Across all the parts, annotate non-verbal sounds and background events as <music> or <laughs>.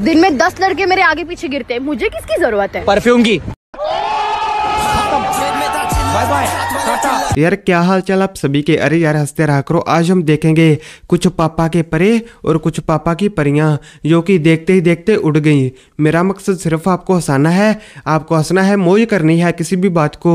दिन में दस लड़के मेरे आगे पीछे गिरते हैं मुझे किसकी जरूरत है परफ्यूम की बाय बाय यार क्या हाल चाल आप सभी के अरे यार हंसते रहा करो आज हम देखेंगे कुछ पापा के परे और कुछ पापा की परियां जो कि देखते ही देखते उड़ गई मेरा मकसद सिर्फ आपको हंसाना है आपको हंसना है मौज करनी है किसी भी बात को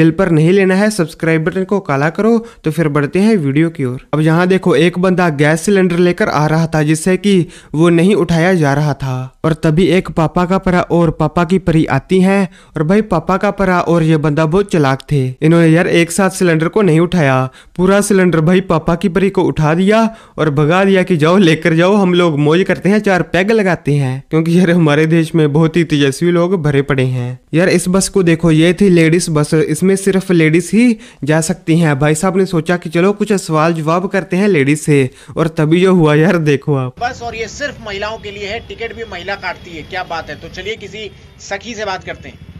दिल पर नहीं लेना है सब्सक्राइब बटन को काला करो तो फिर बढ़ते हैं वीडियो की ओर अब यहाँ देखो एक बंदा गैस सिलेंडर लेकर आ रहा था जिससे की वो नहीं उठाया जा रहा था और तभी एक पापा का परा और पापा की परी आती है और भाई पापा का परा और ये बंदा बहुत चलाक थे इन्होंने यार एक साथ सिलेंडर को नहीं उठाया पूरा सिलेंडर भाई पापा की परी को उठा दिया और भगा दिया कि जाओ लेकर जाओ हम लोग मौज करते हैं चार पैग लगाते हैं क्योंकि यार हमारे देश में बहुत ही तेजस्वी लोग भरे पड़े हैं यार इस बस को देखो ये थी लेडीज बस इसमें सिर्फ लेडीज ही जा सकती हैं भाई साहब ने सोचा कि चलो कुछ सवाल जवाब करते हैं लेडीज से और तभी जो हुआ यार देखो आप बस और ये सिर्फ महिलाओं के लिए है टिकट भी महिला काटती है क्या बात है तो चलिए किसी सखी से बात करते हैं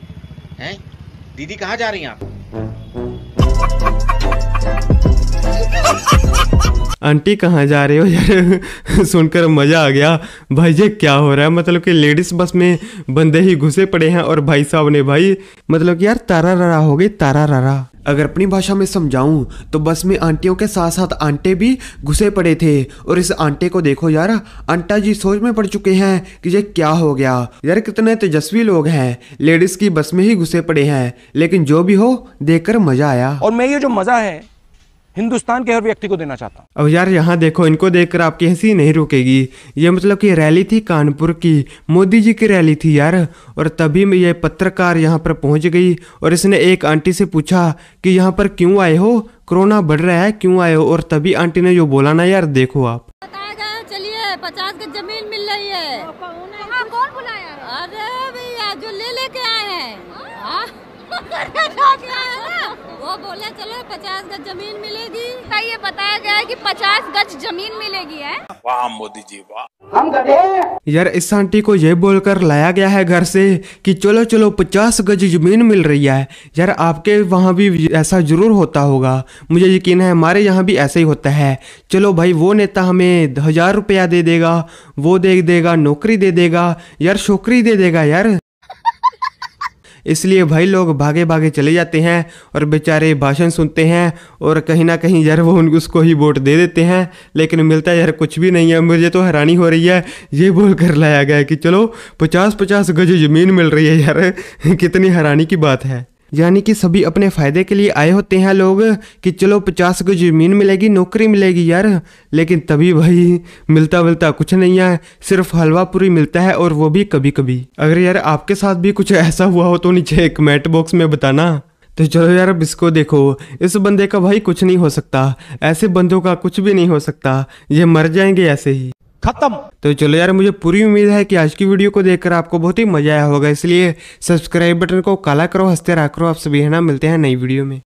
हैं दीदी कहाँ जा रही हैं आप आंटी कहाँ जा रहे हो यार <laughs> सुनकर मज़ा आ गया भाई ये क्या हो रहा है मतलब कि लेडीज़ बस में बंदे ही घुसे पड़े हैं और भाई साहब ने भाई मतलब कि यार तारा ररा हो गई तारा रारा अगर अपनी भाषा में समझाऊं तो बस में आंटियों के साथ साथ आंटे भी घुसे पड़े थे और इस आंटे को देखो यार आंटा जी सोच में पड़ चुके हैं कि ये क्या हो गया यार कितने तेजस्वी लोग हैं लेडीज की बस में ही घुसे पड़े हैं लेकिन जो भी हो देखकर मजा आया और मैं ये जो मजा है हिंदुस्तान के हर व्यक्ति को देना चाहता हूँ अब यार यहाँ देखो इनको देखकर आपकी हंसी नहीं रुकेगी ये मतलब कि रैली थी कानपुर की मोदी जी की रैली थी यार और तभी ये पत्रकार यहाँ पर पहुँच गई और इसने एक आंटी से पूछा कि यहाँ पर क्यों आए हो कोरोना बढ़ रहा है क्यों आए हो और तभी आंटी ने जो बोला ना यार देखो आप चलिए पचास गज जमीन मिल रही है कौन बुलाया अरे भैया जो ले लेके आए हैं हाँ? हाँ? <laughs> बोला चलो पचास गज जमीन मिलेगी ये बताया गया है कि पचास गज जमीन मिलेगी है वाह मोदी जी वाह हम यार इस आंटी को ये बोलकर लाया गया है घर से कि चलो चलो पचास गज जमीन मिल रही है यार आपके वहाँ भी ऐसा जरूर होता होगा मुझे यकीन है हमारे यहाँ भी ऐसा ही होता है चलो भाई वो नेता हमें हजार रुपया दे देगा वो दे देगा नौकरी दे देगा यार छोकरी दे देगा यार इसलिए भाई लोग भागे भागे चले जाते हैं और बेचारे भाषण सुनते हैं और कहीं ना कहीं यार वो उसको ही वोट दे देते हैं लेकिन मिलता यार कुछ भी नहीं है मुझे तो हैरानी हो रही है ये बोल कर लाया गया कि चलो पचास पचास गज ज़मीन मिल रही है यार <laughs> कितनी हैरानी की बात है यानी कि सभी अपने फ़ायदे के लिए आए होते हैं लोग कि चलो पचास को ज़मीन मिलेगी नौकरी मिलेगी यार लेकिन तभी भाई मिलता मिलता कुछ नहीं है सिर्फ हलवा पूरी मिलता है और वो भी कभी कभी अगर यार आपके साथ भी कुछ ऐसा हुआ हो तो नीचे कमेंट बॉक्स में बताना तो चलो यार अब इसको देखो इस बंदे का भाई कुछ नहीं हो सकता ऐसे बंदों का कुछ भी नहीं हो सकता ये मर जाएंगे ऐसे ही खत्म तो चलो यार मुझे पूरी उम्मीद है कि आज की वीडियो को देखकर आपको बहुत ही मजा आया होगा इसलिए सब्सक्राइब बटन को काला करो हंसते रखो करो आप सभी है ना मिलते हैं नई वीडियो में